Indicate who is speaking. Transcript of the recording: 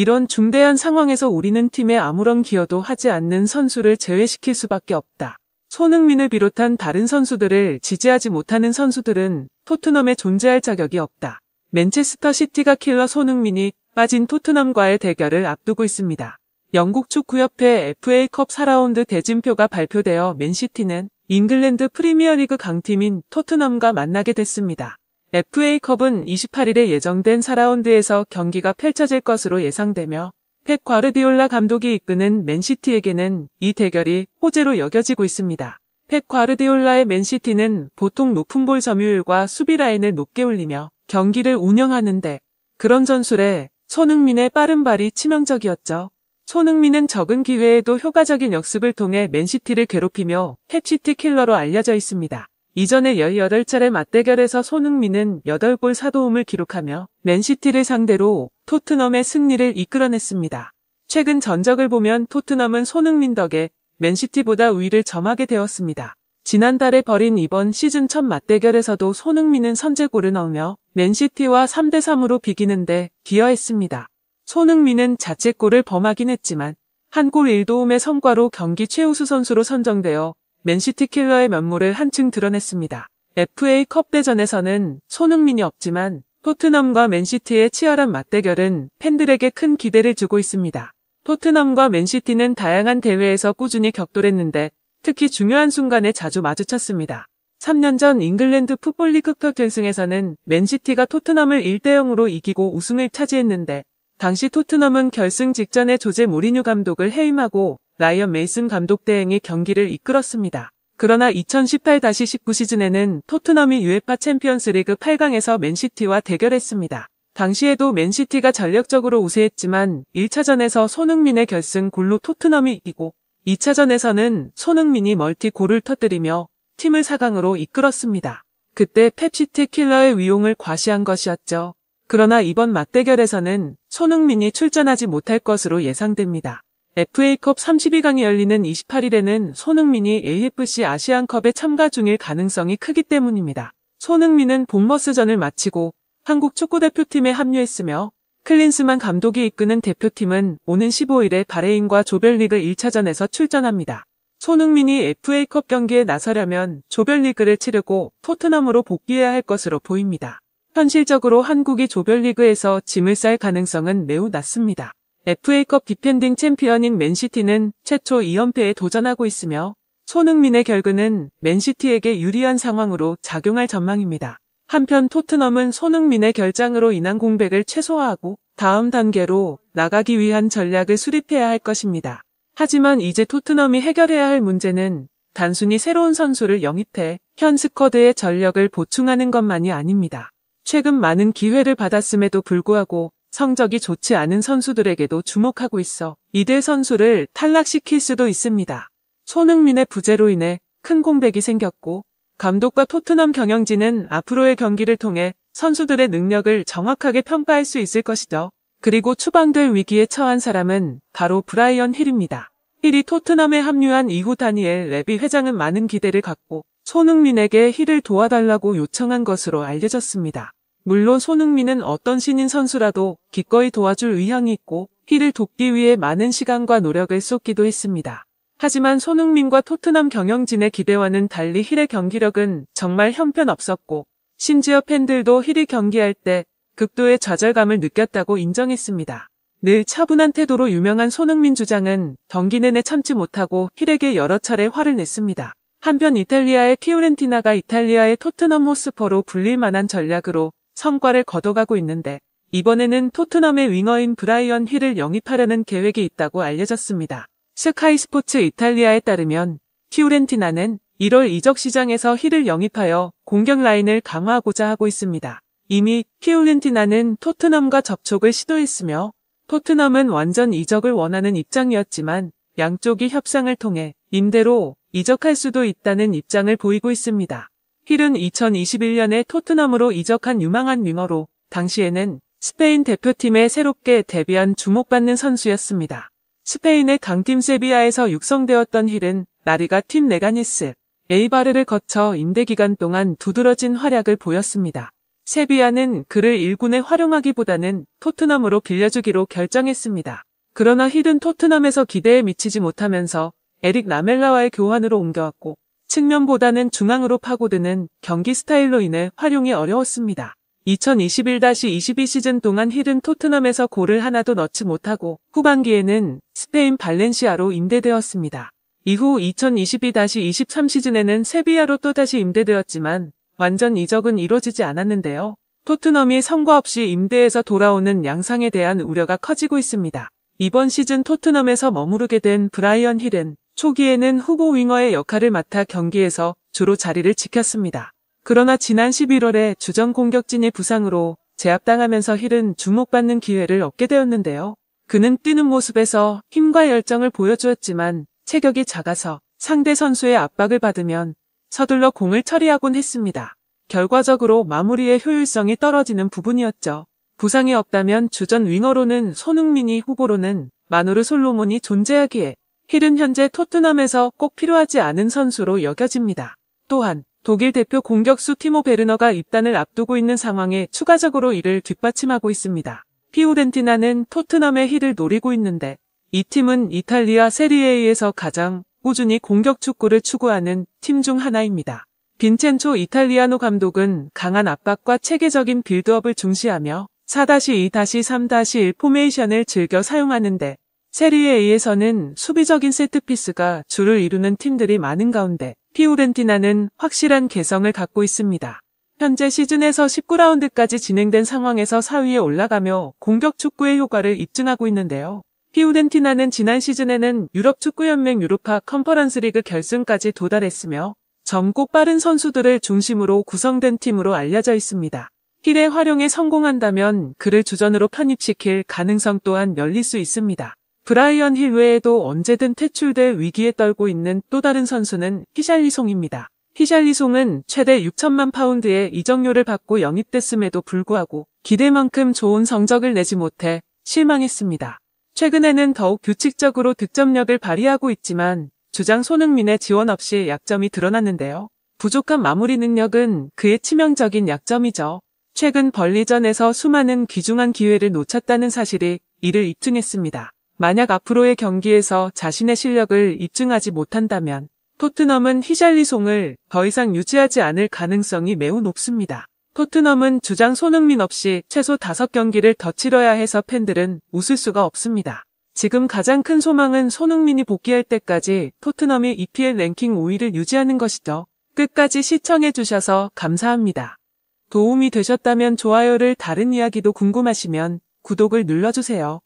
Speaker 1: 이런 중대한 상황에서 우리는 팀에 아무런 기여도 하지 않는 선수를 제외시킬 수밖에 없다. 손흥민을 비롯한 다른 선수들을 지지하지 못하는 선수들은 토트넘에 존재할 자격이 없다. 맨체스터 시티가 킬러 손흥민이 빠진 토트넘과의 대결을 앞두고 있습니다. 영국 축구협회 FA컵 4라운드 대진표가 발표되어 맨시티는 잉글랜드 프리미어리그 강팀인 토트넘과 만나게 됐습니다. FA컵은 28일에 예정된 4라운드에서 경기가 펼쳐질 것으로 예상되며 펩 과르디올라 감독이 이끄는 맨시티에게는 이 대결이 호재로 여겨지고 있습니다. 펩 과르디올라의 맨시티는 보통 높은 볼 점유율과 수비 라인을 높게 올리며 경기를 운영하는데 그런 전술에 손흥민의 빠른 발이 치명적이었죠. 손흥민은 적은 기회에도 효과적인 역습을 통해 맨시티를 괴롭히며 펩시티 킬러로 알려져 있습니다. 이전에 18차례 맞대결에서 손흥민은 8골 사도움을 기록하며 맨시티를 상대로 토트넘의 승리를 이끌어냈습니다. 최근 전적을 보면 토트넘은 손흥민 덕에 맨시티보다 우위를 점하게 되었습니다. 지난달에 벌인 이번 시즌 첫 맞대결에서도 손흥민은 선제골을 넣으며 맨시티와 3대3으로 비기는데 기여했습니다. 손흥민은 자책골을 범하긴 했지만 한골 1도움의 성과로 경기 최우수 선수로 선정되어 맨시티 킬러의 면모를 한층 드러냈습니다. FA컵 대전에서는 손흥민이 없지만 토트넘과 맨시티의 치열한 맞대결은 팬들에게 큰 기대를 주고 있습니다. 토트넘과 맨시티는 다양한 대회에서 꾸준히 격돌했는데 특히 중요한 순간에 자주 마주쳤습니다. 3년 전 잉글랜드 풋볼리그컵 결승에서는 맨시티가 토트넘을 1대0으로 이기고 우승을 차지했는데 당시 토트넘은 결승 직전에 조제 모리뉴 감독을 해임하고 라이언 메이슨 감독 대행이 경기를 이끌었습니다. 그러나 2018-19 시즌에는 토트넘이 UEFA 챔피언스리그 8강에서 맨시티와 대결했습니다. 당시에도 맨시티가 전력적으로 우세했지만 1차전에서 손흥민의 결승골로 토트넘이 이기고 2차전에서는 손흥민이 멀티골을 터뜨리며 팀을 4강으로 이끌었습니다. 그때 펩시티 킬러의 위용을 과시한 것이었죠. 그러나 이번 맞대결에서는 손흥민이 출전하지 못할 것으로 예상됩니다. FA컵 32강이 열리는 28일에는 손흥민이 AFC 아시안컵에 참가 중일 가능성이 크기 때문입니다. 손흥민은 본머스전을 마치고 한국 축구대표팀에 합류했으며 클린스만 감독이 이끄는 대표팀은 오는 15일에 바레인과 조별리그 1차전에서 출전합니다. 손흥민이 FA컵 경기에 나서려면 조별리그를 치르고 토트넘으로 복귀해야 할 것으로 보입니다. 현실적으로 한국이 조별리그에서 짐을 쌀 가능성은 매우 낮습니다. FA컵 디펜딩 챔피언인 맨시티는 최초 2연패에 도전하고 있으며 손흥민의 결근은 맨시티에게 유리한 상황으로 작용할 전망입니다. 한편 토트넘은 손흥민의 결장으로 인한 공백을 최소화하고 다음 단계로 나가기 위한 전략을 수립해야 할 것입니다. 하지만 이제 토트넘이 해결해야 할 문제는 단순히 새로운 선수를 영입해 현 스쿼드의 전력을 보충하는 것만이 아닙니다. 최근 많은 기회를 받았음에도 불구하고 성적이 좋지 않은 선수들에게도 주목하고 있어 이들 선수를 탈락시킬 수도 있습니다. 손흥민의 부재로 인해 큰 공백이 생겼고 감독과 토트넘 경영진은 앞으로의 경기를 통해 선수들의 능력을 정확하게 평가할 수 있을 것이죠. 그리고 추방될 위기에 처한 사람은 바로 브라이언 힐입니다. 힐이 토트넘에 합류한 이후 다니엘 레비 회장은 많은 기대를 갖고 손흥민에게 힐을 도와달라고 요청한 것으로 알려졌습니다. 물론 손흥민은 어떤 신인 선수라도 기꺼이 도와줄 의향이 있고 키를 돕기 위해 많은 시간과 노력을 쏟기도 했습니다. 하지만 손흥민과 토트넘 경영진의 기대와는 달리 힐의 경기력은 정말 형편없었고 심지어 팬들도 힐이 경기할 때 극도의 좌절감을 느꼈다고 인정했습니다. 늘 차분한 태도로 유명한 손흥민 주장은 경기 내내 참지 못하고 힐에게 여러 차례 화를 냈습니다. 한편 이탈리아의 피오렌티나가 이탈리아의 토트넘 호스퍼로 불릴만한 전략으로 성과를 거둬가고 있는데 이번에는 토트넘의 윙어인 브라이언 힐을 영입하려는 계획이 있다고 알려졌습니다. 스카이 스포츠 이탈리아에 따르면 피오렌티나는 1월 이적 시장에서 힐을 영입하여 공격 라인을 강화하고자 하고 있습니다. 이미 피오렌티나는 토트넘과 접촉을 시도했으며 토트넘은 완전 이적을 원하는 입장이었지만 양쪽이 협상을 통해 임대로 이적할 수도 있다는 입장을 보이고 있습니다. 힐은 2021년에 토트넘으로 이적한 유망한 윙어로 당시에는 스페인 대표팀에 새롭게 데뷔한 주목받는 선수였습니다. 스페인의 강팀 세비야에서 육성되었던 힐은 나리가 팀 레가니스, 에이바르를 거쳐 임대 기간 동안 두드러진 활약을 보였습니다. 세비야는 그를 1군에 활용하기보다는 토트넘으로 빌려주기로 결정했습니다. 그러나 힐은 토트넘에서 기대에 미치지 못하면서 에릭 라멜라와의 교환으로 옮겨왔고 측면보다는 중앙으로 파고드는 경기 스타일로 인해 활용이 어려웠습니다. 2021-22 시즌 동안 힐은 토트넘에서 골을 하나도 넣지 못하고 후반기에는 스페인 발렌시아로 임대되었습니다. 이후 2022-23 시즌에는 세비야로 또다시 임대되었지만 완전 이적은 이루어지지 않았는데요. 토트넘이 선거 없이 임대에서 돌아오는 양상에 대한 우려가 커지고 있습니다. 이번 시즌 토트넘에서 머무르게 된 브라이언 힐은 초기에는 후보 윙어의 역할을 맡아 경기에서 주로 자리를 지켰습니다. 그러나 지난 11월에 주전 공격진의 부상으로 제압당하면서 힐은 주목받는 기회를 얻게 되었는데요. 그는 뛰는 모습에서 힘과 열정을 보여주었지만 체격이 작아서 상대 선수의 압박을 받으면 서둘러 공을 처리하곤 했습니다. 결과적으로 마무리의 효율성이 떨어지는 부분이었죠. 부상이 없다면 주전 윙어로는 손흥민이 후보로는 마누르 솔로몬이 존재하기에 힐은 현재 토트넘에서 꼭 필요하지 않은 선수로 여겨집니다. 또한 독일 대표 공격수 티모 베르너가 입단을 앞두고 있는 상황에 추가적으로 이를 뒷받침하고 있습니다. 피오덴티나는 토트넘의 힐을 노리고 있는데 이 팀은 이탈리아 세리에에서 이 가장 꾸준히 공격 축구를 추구하는 팀 중 하나입니다. 빈첸초 이탈리아노 감독은 강한 압박과 체계적인 빌드업을 중시하며 4-2-3-1 포메이션을 즐겨 사용하는데 세리에 의에서는 수비적인 세트피스가 주를 이루는 팀들이 많은 가운데 피오렌티나는 확실한 개성을 갖고 있습니다. 현재 시즌에서 19라운드까지 진행된 상황에서 4위에 올라가며 공격 축구의 효과를 입증하고 있는데요. 피오렌티나는 지난 시즌에는 유럽 축구연맹 유로파 컨퍼런스 리그 결승까지 도달했으며 젊고 빠른 선수들을 중심으로 구성된 팀으로 알려져 있습니다. 힐의 활용에 성공한다면 그를 주전으로 편입시킬 가능성 또한 열릴 수 있습니다. 브라이언 힐 외에도 언제든 퇴출될 위기에 떨고 있는 또 다른 선수는 히샬리송입니다. 히샬리송은 최대 6천만 파운드의 이적료를 받고 영입됐음에도 불구하고 기대만큼 좋은 성적을 내지 못해 실망했습니다. 최근에는 더욱 규칙적으로 득점력을 발휘하고 있지만 주장 손흥민의 지원 없이 약점이 드러났는데요. 부족한 마무리 능력은 그의 치명적인 약점이죠. 최근 벌리전에서 수많은 귀중한 기회를 놓쳤다는 사실이 이를 입증했습니다. 만약 앞으로의 경기에서 자신의 실력을 입증하지 못한다면 토트넘은 히잘리송을더 이상 유지하지 않을 가능성이 매우 높습니다. 토트넘은 주장 손흥민 없이 최소 5경기를 더 치러야 해서 팬들은 웃을 수가 없습니다. 지금 가장 큰 소망은 손흥민이 복귀할 때까지 토트넘이 EPL 랭킹 5위를 유지하는 것이죠. 끝까지 시청해주셔서 감사합니다. 도움이 되셨다면 좋아요를 다른 이야기도 궁금하시면 구독을 눌러주세요.